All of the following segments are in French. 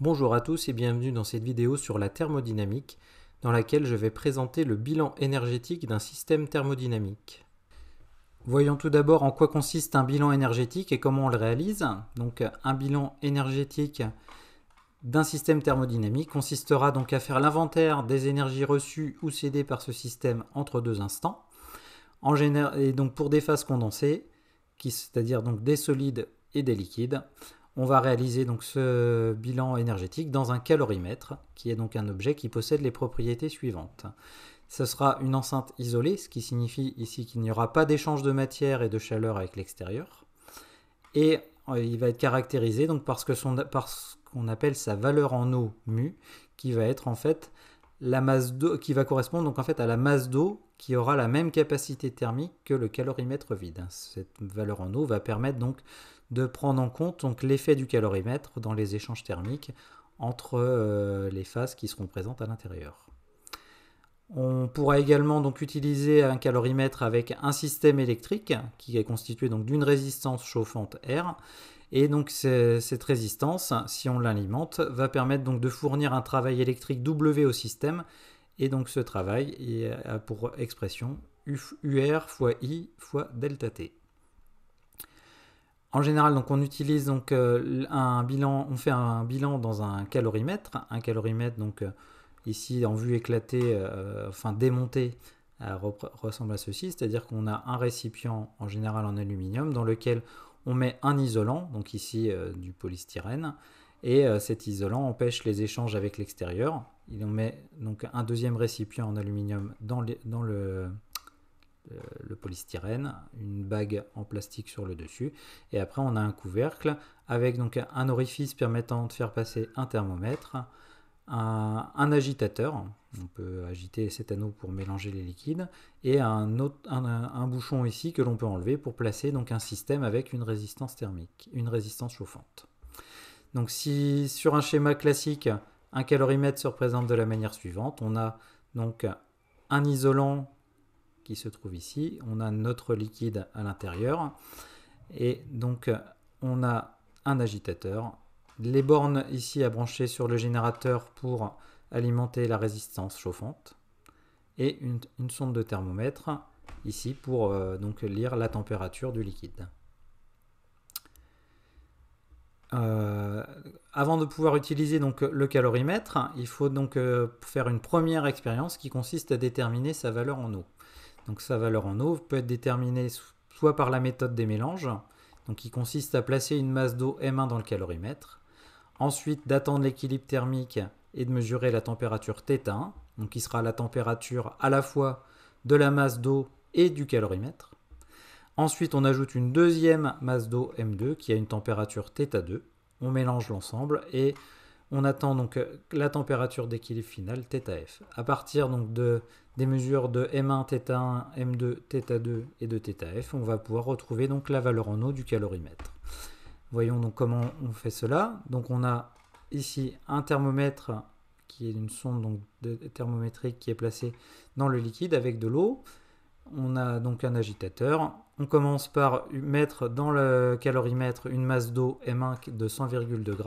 Bonjour à tous et bienvenue dans cette vidéo sur la thermodynamique dans laquelle je vais présenter le bilan énergétique d'un système thermodynamique. Voyons tout d'abord en quoi consiste un bilan énergétique et comment on le réalise. Donc un bilan énergétique d'un système thermodynamique consistera donc à faire l'inventaire des énergies reçues ou cédées par ce système entre deux instants. et donc pour des phases condensées, c'est-à-dire donc des solides et des liquides, on va réaliser donc ce bilan énergétique dans un calorimètre, qui est donc un objet qui possède les propriétés suivantes. Ce sera une enceinte isolée, ce qui signifie ici qu'il n'y aura pas d'échange de matière et de chaleur avec l'extérieur. Et euh, il va être caractérisé donc parce par ce qu'on appelle sa valeur en eau mu, qui va être en fait la masse d'eau qui va correspondre donc en fait à la masse d'eau qui aura la même capacité thermique que le calorimètre vide. Hein. Cette valeur en eau va permettre donc de prendre en compte donc l'effet du calorimètre dans les échanges thermiques entre euh, les phases qui seront présentes à l'intérieur. On pourra également donc utiliser un calorimètre avec un système électrique qui est constitué donc d'une résistance chauffante R et donc cette résistance, si on l'alimente, va permettre donc de fournir un travail électrique W au système. Et donc ce travail a pour expression UR fois I fois delta T. En général, donc on utilise donc euh, un bilan, on fait un bilan dans un calorimètre, un calorimètre donc euh, ici en vue éclatée, euh, enfin démontée, ressemble à ceci, c'est-à-dire qu'on a un récipient en général en aluminium dans lequel on met un isolant, donc ici euh, du polystyrène, et euh, cet isolant empêche les échanges avec l'extérieur. Il en met donc un deuxième récipient en aluminium dans, le, euh, le, polystyrène, une bague en plastique sur le dessus, et après on a un couvercle avec donc un orifice permettant de faire passer un thermomètre un, agitateur, on peut agiter cet anneau pour mélanger les liquides, et un, bouchon ici que l'on peut enlever pour placer donc un système avec une résistance thermique, une résistance chauffante. Donc si sur un schéma classique, un calorimètre se représente de la manière suivante, on a donc un isolant qui se trouve ici, on a notre liquide à l'intérieur, et donc on a un agitateur les bornes ici à brancher sur le générateur pour alimenter la résistance chauffante et une, sonde de thermomètre ici pour euh, donc lire la température du liquide. Euh, avant de pouvoir utiliser donc le calorimètre, il faut donc euh, faire une première expérience qui consiste à déterminer sa valeur en eau. Donc sa valeur en eau peut être déterminée soit par la méthode des mélanges, donc qui consiste à placer une masse d'eau M1 dans le calorimètre, Ensuite, d'attendre l'équilibre thermique et de mesurer la température θ, donc qui sera la température à la fois de la masse d'eau et du calorimètre. Ensuite, on ajoute une deuxième masse d'eau M2 qui a une température θ2. On mélange l'ensemble et on attend donc la température d'équilibre finale θf. À partir donc de, des mesures de M1, θ1, M2, θ2 et de θf, on va pouvoir retrouver donc la valeur en eau du calorimètre. Voyons donc comment on fait cela. Donc on a ici un thermomètre qui est une sonde thermométrique qui est placée dans le liquide avec de l'eau. On a donc un agitateur. On commence par mettre dans le calorimètre une masse d'eau M1 de 100,2 g.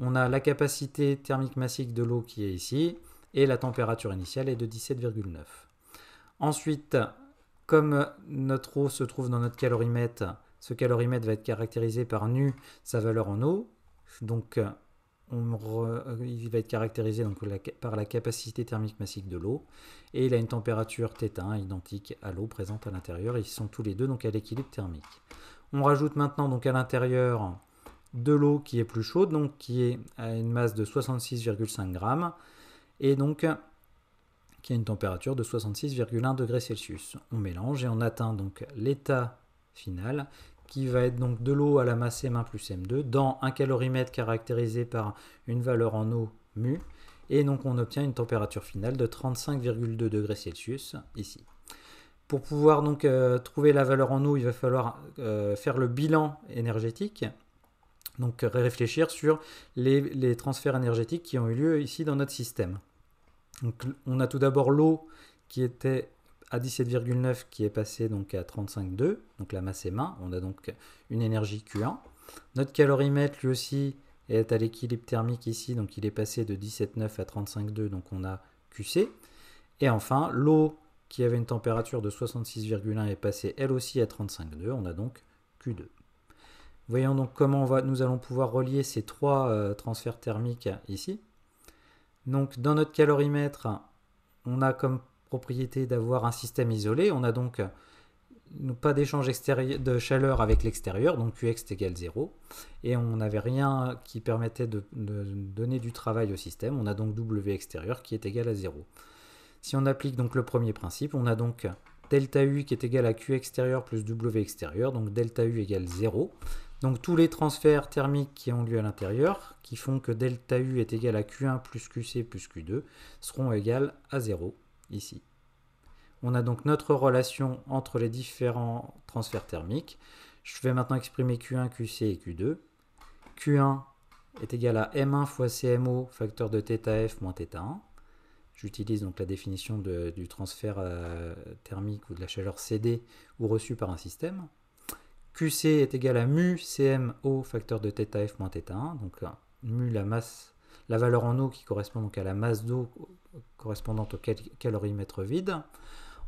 On a la capacité thermique massique de l'eau qui est ici et la température initiale est de 17,9. Ensuite, comme notre eau se trouve dans notre calorimètre, ce calorimètre va être caractérisé par nu, sa valeur en eau. Donc, euh, euh, il va être caractérisé donc, par la capacité thermique massique de l'eau. Et il a une température θ1 identique à l'eau présente à l'intérieur. Ils sont tous les deux donc à l'équilibre thermique. On rajoute maintenant donc à l'intérieur de l'eau qui est plus chaude, donc qui est à une masse de 66,5 grammes. Et donc qui a une température de 66,1 degrés Celsius. On mélange et on atteint donc l'état final qui va être donc de l'eau à la masse M1 plus M2 dans un calorimètre caractérisé par une valeur en eau mu. Et donc on obtient une température finale de 35,2 degrés Celsius ici. Pour pouvoir donc euh, trouver la valeur en eau, il va falloir euh, faire le bilan énergétique. Donc réfléchir sur les, les, transferts énergétiques qui ont eu lieu ici dans notre système. Donc, on a tout d'abord l'eau qui était à 17,9 qui est passé donc à 35,2, donc la masse est main, on a donc une énergie Q1. Notre calorimètre lui aussi est à l'équilibre thermique ici, donc il est passé de 17,9 à 35,2, donc on a QC. Et enfin, l'eau qui avait une température de 66,1 est passée elle aussi à 35,2, on a donc Q2. Voyons donc comment on va, nous allons pouvoir relier ces trois euh, transferts thermiques ici. Donc dans notre calorimètre, on a comme propriété d'avoir un système isolé. On a donc euh, pas d'échange de chaleur avec l'extérieur, donc Qx à 0. Et on n'avait rien qui permettait de, donner du travail au système. On a donc W extérieur qui est égal à 0. Si on applique donc le premier principe, on a donc delta U qui est égal à Q extérieur plus W extérieur, donc delta U égale 0. Donc tous les transferts thermiques qui ont lieu à l'intérieur, qui font que delta U est égal à Q1 plus QC plus Q2, seront égales à 0 ici. On a donc notre relation entre les différents transferts thermiques. Je vais maintenant exprimer Q1, QC et Q2. Q1 est égal à M1 fois CMO, facteur de θF moins θ1. J'utilise donc la définition du transfert euh, thermique ou de la chaleur cédée ou reçue par un système. QC est égal à mu CMO, facteur de θF moins θ1. Donc euh, mu, la masse la valeur en eau qui correspond donc à la masse d'eau correspondante au calorimètre vide.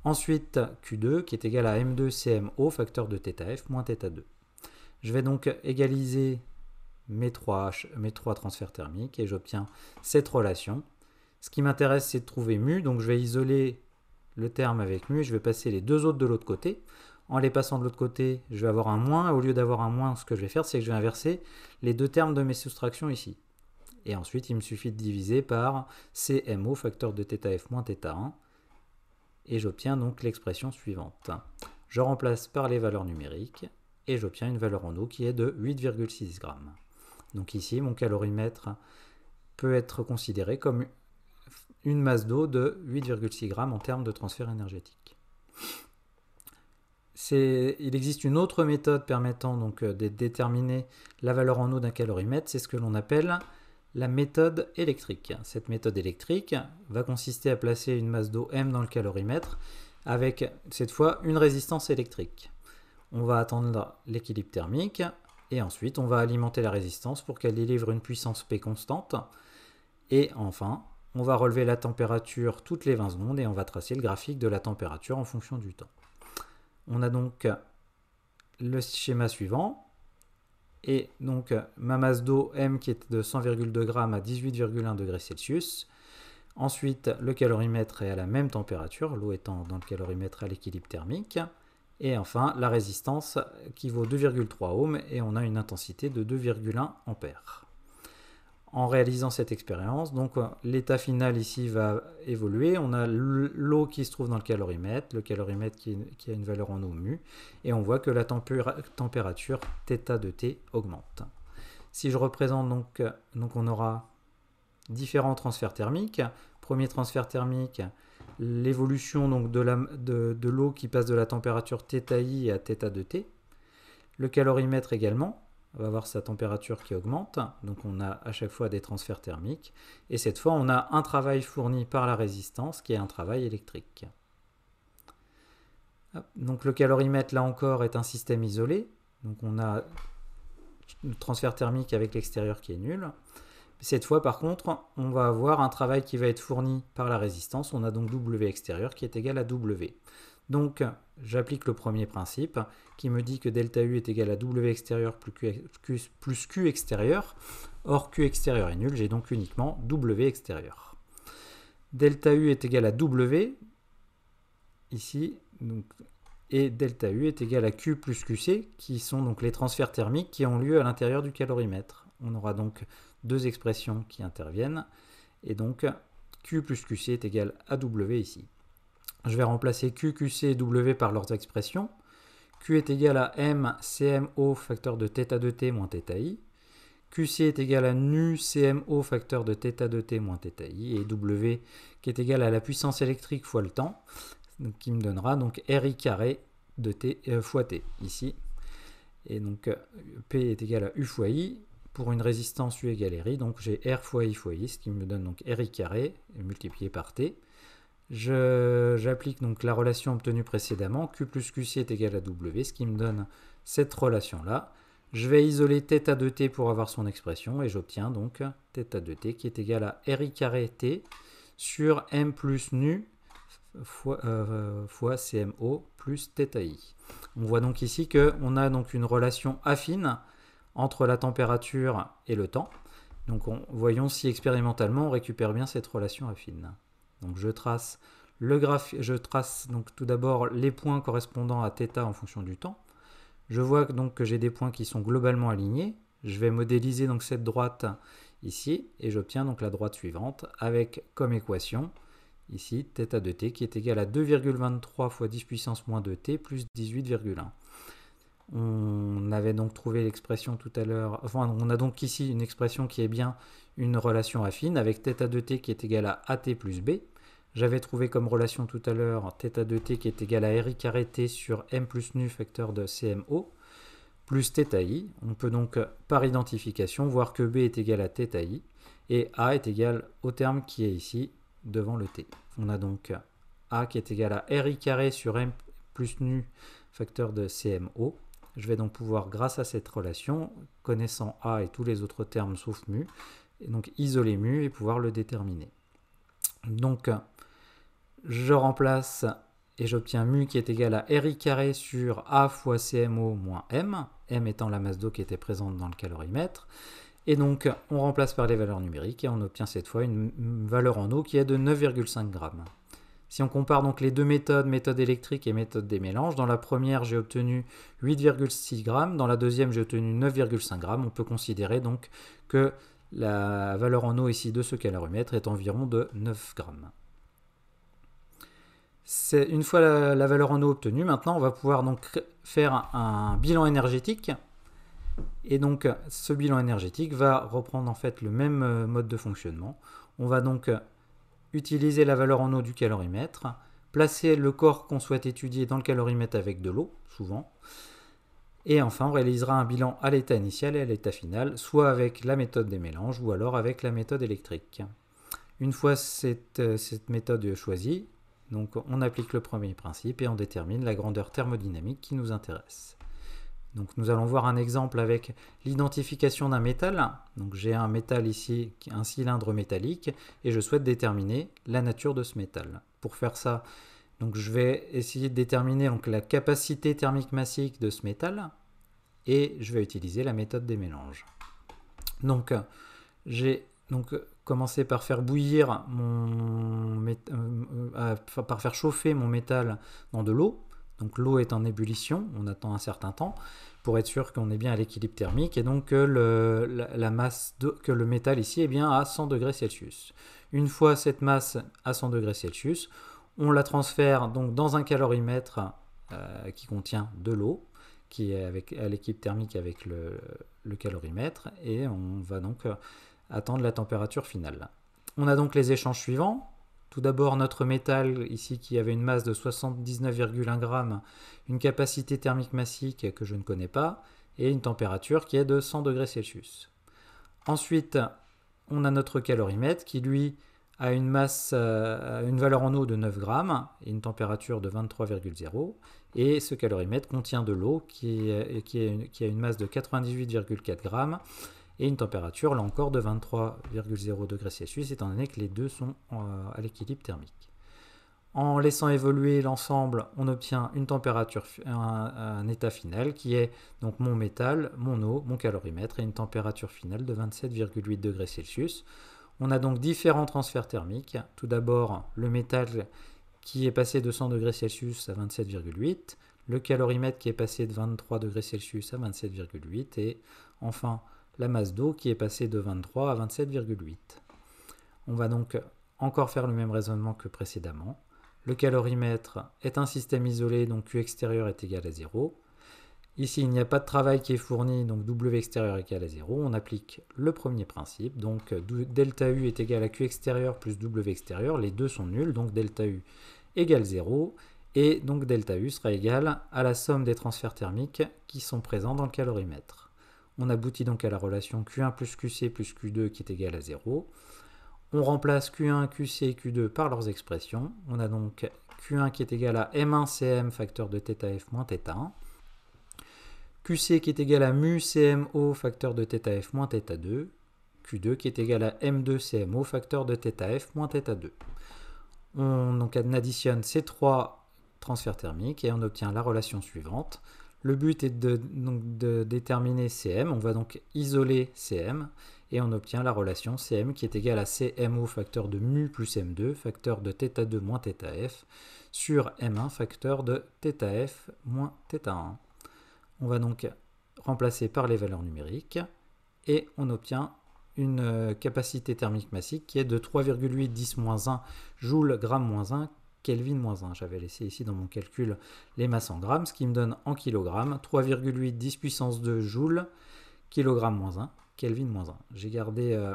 Ensuite, Q2 qui est égal à M2CMO facteur de θF moins θ2. Je vais donc égaliser mes trois, mes trois transferts thermiques et j'obtiens cette relation. Ce qui m'intéresse, c'est de trouver mu, donc je vais isoler le terme avec mu, je vais passer les deux autres de l'autre côté. En les passant de l'autre côté, je vais avoir un moins. Au lieu d'avoir un moins, ce que je vais faire, c'est que je vais inverser les deux termes de mes soustractions ici. Et ensuite, il me suffit de diviser par CMO, facteur de θf moins θ1. Et j'obtiens donc l'expression suivante. Je remplace par les valeurs numériques et j'obtiens une valeur en eau qui est de 8,6 g. Donc ici, mon calorimètre peut être considéré comme une masse d'eau de 8,6 g en termes de transfert énergétique. Il existe une autre méthode permettant donc de déterminer la valeur en eau d'un calorimètre, c'est ce que l'on appelle la méthode électrique. Cette méthode électrique va consister à placer une masse d'eau M dans le calorimètre avec cette fois une résistance électrique. On va attendre l'équilibre thermique et ensuite on va alimenter la résistance pour qu'elle délivre une puissance P constante. Et enfin, on va relever la température toutes les 20 secondes et on va tracer le graphique de la température en fonction du temps. On a donc le schéma suivant et donc ma masse d'eau M qui est de 100,2 g à 18,1 degrés Celsius. Ensuite, le calorimètre est à la même température, l'eau étant dans le calorimètre à l'équilibre thermique. Et enfin, la résistance qui vaut 2,3 ohms et on a une intensité de 2,1 ampères en réalisant cette expérience. Donc euh, l'état final ici va évoluer. On a l'eau qui se trouve dans le calorimètre, le calorimètre qui, a une valeur en eau mu, et on voit que la température θ de T augmente. Si je représente donc, euh, donc on aura différents transferts thermiques. Premier transfert thermique, l'évolution donc de l'eau qui passe de la température θi à θ de T. Le calorimètre également, on va avoir sa température qui augmente, donc on a à chaque fois des transferts thermiques, et cette fois on a un travail fourni par la résistance qui est un travail électrique. Donc le calorimètre là encore est un système isolé, donc on a le transfert thermique avec l'extérieur qui est nul. Cette fois par contre on va avoir un travail qui va être fourni par la résistance, on a donc W extérieur qui est égal à W. Donc j'applique le premier principe qui me dit que delta U est égal à W extérieur plus Q, extérieur. Or Q extérieur est nul, j'ai donc uniquement W extérieur. Delta U est égal à W ici, et delta U est égal à Q plus QC, qui sont donc les transferts thermiques qui ont lieu à l'intérieur du calorimètre. On aura donc deux expressions qui interviennent, et donc Q plus QC est égal à W ici je vais remplacer Q, QC et W par leurs expressions. Q est égal à M, CMO, facteur de θ de t moins i. QC est égal à nu CMO facteur de θ de t moins i et W qui est égal à la puissance électrique fois le temps qui me donnera donc RI carré de t euh, fois t ici et donc euh, P est égal à U fois I pour une résistance U égale RI donc j'ai R fois I fois I ce qui me donne donc RI carré multiplié par t J'applique donc la relation obtenue précédemment, Q plus QC est égal à W, ce qui me donne cette relation-là. Je vais isoler θ 2 t pour avoir son expression et j'obtiens donc θ 2 t qui est égal à RI carré t sur M plus nu fois, euh, CMO plus θi. On voit donc ici qu'on a donc une relation affine entre la température et le temps. Donc voyons si expérimentalement on récupère bien cette relation affine. Donc je trace, le je trace donc tout d'abord les points correspondant à θ en fonction du temps. Je vois donc que j'ai des points qui sont globalement alignés. Je vais modéliser donc cette droite ici et j'obtiens donc la droite suivante avec comme équation ici θ de t qui est égal à 2,23 fois 10 puissance moins 2t plus 18,1. On avait donc trouvé l'expression tout à l'heure. Enfin, on a donc ici une expression qui est bien une relation affine avec θ 2 t qui est égal à at plus b. J'avais trouvé comme relation tout à l'heure θ 2 t qui est égal à ri carré t sur m plus nu facteur de cmo plus θi. On peut donc par identification voir que b est égal à θi et a est égal au terme qui est ici devant le t. On a donc a qui est égal à ri carré sur m plus nu facteur de cmo je vais donc pouvoir, grâce à cette relation, connaissant A et tous les autres termes sauf mu, et donc isoler mu et pouvoir le déterminer. Donc, je remplace et j'obtiens mu qui est égal à RI carré sur A fois CMO moins M, M étant la masse d'eau qui était présente dans le calorimètre. Et donc, on remplace par les valeurs numériques et on obtient cette fois une valeur en eau qui est de 9,5 grammes. Si on compare donc les deux méthodes, méthode électrique et méthode des mélanges, dans la première j'ai obtenu 8,6 g, dans la deuxième j'ai obtenu 9,5 g. On peut considérer donc que la valeur en eau ici de ce calorimètre est environ de 9 g. Une fois la, valeur en eau obtenue, maintenant on va pouvoir donc faire un bilan énergétique. Et donc ce bilan énergétique va reprendre en fait le même euh, mode de fonctionnement. On va donc utiliser la valeur en eau du calorimètre, placer le corps qu'on souhaite étudier dans le calorimètre avec de l'eau, souvent, et enfin on réalisera un bilan à l'état initial et à l'état final, soit avec la méthode des mélanges ou alors avec la méthode électrique. Une fois cette, euh, cette méthode choisie, donc on applique le premier principe et on détermine la grandeur thermodynamique qui nous intéresse nous allons voir un exemple avec l'identification d'un métal. j'ai un métal ici, un cylindre métallique, et je souhaite déterminer la nature de ce métal. Pour faire ça, je vais essayer de déterminer la capacité thermique massique de ce métal, et je vais utiliser la méthode des mélanges. Donc j'ai donc commencé par faire bouillir mon euh, euh, par faire chauffer mon métal dans de l'eau donc l'eau est en ébullition, on attend un certain temps pour être sûr qu'on est bien à l'équilibre thermique et donc que euh, le, la, masse que le métal ici est bien à 100 degrés Celsius. Une fois cette masse à 100 degrés Celsius, on la transfère donc dans un calorimètre euh, qui contient de l'eau, qui est avec, à l'équilibre thermique avec le, calorimètre, et on va donc euh, attendre la température finale. On a donc les échanges suivants. Tout d'abord notre métal, ici qui avait une masse de 79,1 g, une capacité thermique massique que je ne connais pas, et une température qui est de 100 degrés Celsius. Ensuite, on a notre calorimètre qui lui a une masse, euh, une valeur en eau de 9 g, et une température de 23,0. Et ce calorimètre contient de l'eau qui, a une masse de 98,4 g et une température là encore de 23,0 degrés Celsius étant donné que les deux sont euh, à l'équilibre thermique. En laissant évoluer l'ensemble, on obtient une température, un, état final qui est donc mon métal, mon eau, mon calorimètre et une température finale de 27,8 degrés Celsius. On a donc différents transferts thermiques. Tout d'abord, le métal qui est passé de 100 degrés Celsius à 27,8, le calorimètre qui est passé de 23 degrés Celsius à 27,8 et enfin la masse d'eau qui est passée de 23 à 27,8. On va donc encore faire le même raisonnement que précédemment. Le calorimètre est un système isolé, donc Q extérieur est égal à 0. Ici, il n'y a pas de travail qui est fourni, donc W extérieur est égal à 0. On applique le premier principe, donc delta U est égal à Q extérieur plus W extérieur. Les deux sont nuls, donc delta U égale 0. Et donc delta U sera égal à la somme des transferts thermiques qui sont présents dans le calorimètre. On aboutit donc à la relation Q1 plus QC plus Q2 qui est égale à 0. On remplace Q1, QC et Q2 par leurs expressions. On a donc Q1 qui est égal à M1 CM facteur de θf moins θ1. QC qui est égal à mu CMO facteur de θf moins θ2. Q2 qui est égal à M2 CMO facteur de θf moins θ2. On, donc, on additionne ces trois transferts thermiques et on obtient la relation suivante. Le but est de, déterminer Cm. On va donc isoler Cm et on obtient la relation Cm qui est égale à CMO facteur de mu plus M2 facteur de θ2 moins θf sur M1 facteur de θf moins θ1. On va donc remplacer par les valeurs numériques et on obtient une euh, capacité thermique massique qui est de 3,8 10 1 joules moins 1 Kelvin-1. J'avais laissé ici dans mon calcul les masses en grammes, ce qui me donne en kilogrammes 3,8 10 puissance 2 joules, kilogramme-1, Kelvin-1. J'ai gardé euh,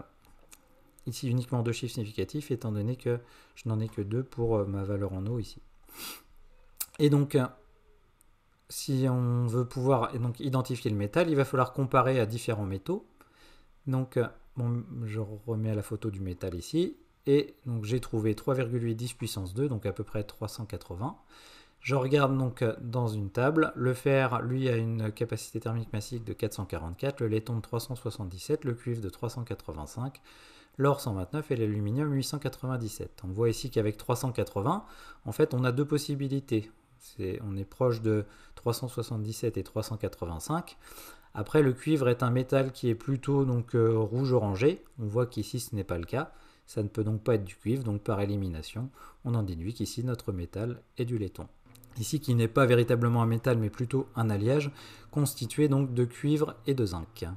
ici uniquement deux chiffres significatifs, étant donné que je n'en ai que deux pour euh, ma valeur en eau ici. Et donc, euh, si on veut pouvoir donc, identifier le métal, il va falloir comparer à différents métaux. Donc, je remets la photo du métal ici. Et donc j'ai trouvé 3,8 10 puissance 2, donc à peu près 380. Je regarde donc euh, dans une table. Le fer, lui, a une capacité thermique massique de 444, le laiton de 377, le cuivre de 385, l'or 129 et l'aluminium 897. On voit ici qu'avec 380, en fait, on a deux possibilités. on est proche de 377 et 385. Après, le cuivre est un métal qui est plutôt donc euh, rouge orangé. On voit qu'ici, ce n'est pas le cas. Ça ne peut donc pas être du cuivre, donc par élimination, on en déduit qu'ici notre métal est du laiton. Ici, qui n'est pas véritablement un métal mais plutôt un alliage, constitué donc de cuivre et de zinc.